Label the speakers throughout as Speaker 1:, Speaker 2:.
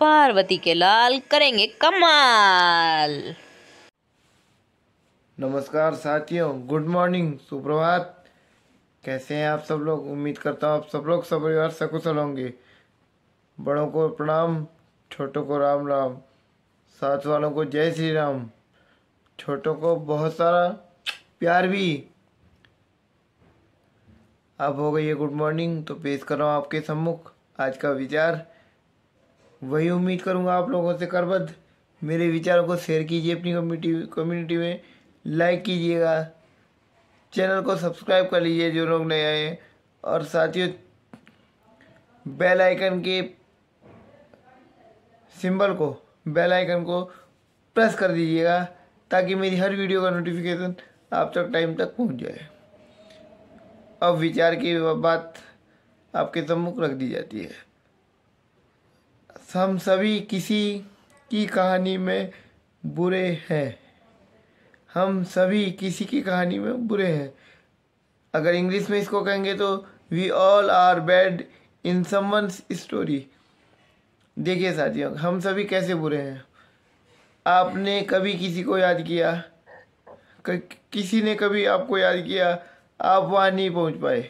Speaker 1: पार्वती के लाल करेंगे कमाल नमस्कार साथियों गुड मॉर्निंग सुप्रभात कैसे हैं आप सब लोग उम्मीद करता हूँ आप सब लोग सपरिवार सकुशल होंगे बड़ों को प्रणाम छोटों को राम राम साथ वालों को जय श्री राम छोटों को बहुत सारा प्यार भी अब हो गई है गुड मॉर्निंग तो पेश कर रहा हूँ आपके सम्मुख आज का विचार वही उम्मीद करूँगा आप लोगों से करबद्ध मेरे विचारों को शेयर कीजिए अपनी कम्युनिटी कम्युनिटी में लाइक कीजिएगा चैनल को सब्सक्राइब कर लीजिए जो लोग नए आए और साथियों बेल आइकन के सिंबल को बेल आइकन को प्रेस कर दीजिएगा ताकि मेरी हर वीडियो का नोटिफिकेशन आप तक टाइम तक पहुंच जाए अब विचार की बात आपके सम्मुख रख दी जाती है हम सभी किसी की कहानी में बुरे हैं हम सभी किसी की कहानी में बुरे हैं अगर इंग्लिश में इसको कहेंगे तो we all are bad in someone's story देखिए साथियों हम सभी कैसे बुरे हैं आपने कभी किसी को याद किया किसी ने कभी आपको याद किया आप वहाँ नहीं पहुँच पाए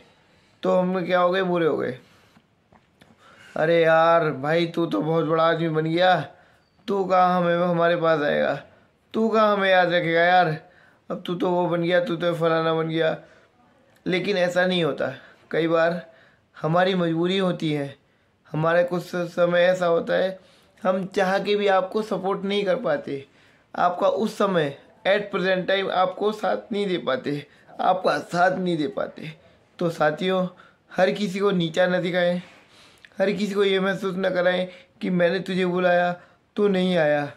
Speaker 1: तो हम क्या हो गए बुरे हो गए अरे यार भाई तू तो बहुत बड़ा आदमी बन गया तू कहाँ हमें हमारे पास आएगा तू कहाँ हमें याद रखेगा यार अब तू तो वो बन गया तू तो फलाना बन गया लेकिन ऐसा नहीं होता कई बार हमारी मजबूरी होती है हमारे कुछ समय ऐसा होता है हम चाह के भी आपको सपोर्ट नहीं कर पाते आपका उस समय एट प्रेजेंट टाइम आपको साथ नहीं दे पाते आपका साथ नहीं दे पाते तो साथियों हर किसी को नीचा न दिखाएं हर किसी को ये महसूस न कराएं कि मैंने तुझे बुलाया तू नहीं आया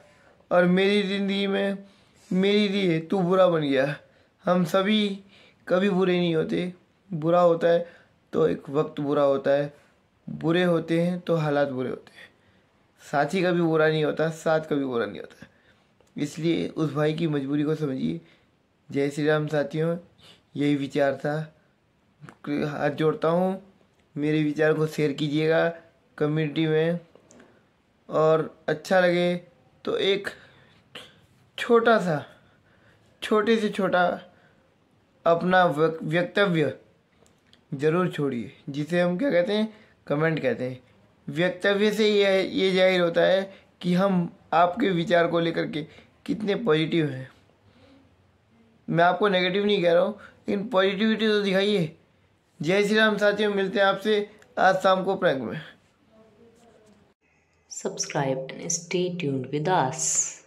Speaker 1: और मेरी ज़िंदगी में मेरी लिए तू बुरा बन गया हम सभी कभी बुरे नहीं होते बुरा होता है तो एक वक्त बुरा होता है बुरे होते हैं तो हालात बुरे होते हैं साथी कभी बुरा नहीं होता साथ कभी बुरा नहीं होता इसलिए उस भाई की मजबूरी को समझिए जय श्री राम साथियों यही विचार था हाथ जोड़ता हूँ मेरे विचार को शेयर कीजिएगा कम्युनिटी में और अच्छा लगे तो एक छोटा सा छोटे से छोटा अपना वक्तव्य ज़रूर छोड़िए जिसे हम क्या कहते हैं कमेंट कहते हैं वक्तव्य से ये ये जाहिर होता है कि हम आपके विचार को लेकर के कितने पॉजिटिव हैं मैं आपको नेगेटिव नहीं कह रहा हूँ लेकिन पॉजिटिविटी तो दिखाइए जय श्री राम साथियों मिलते हैं आपसे आज शाम को प्रैंक में subscribe and stay tuned with us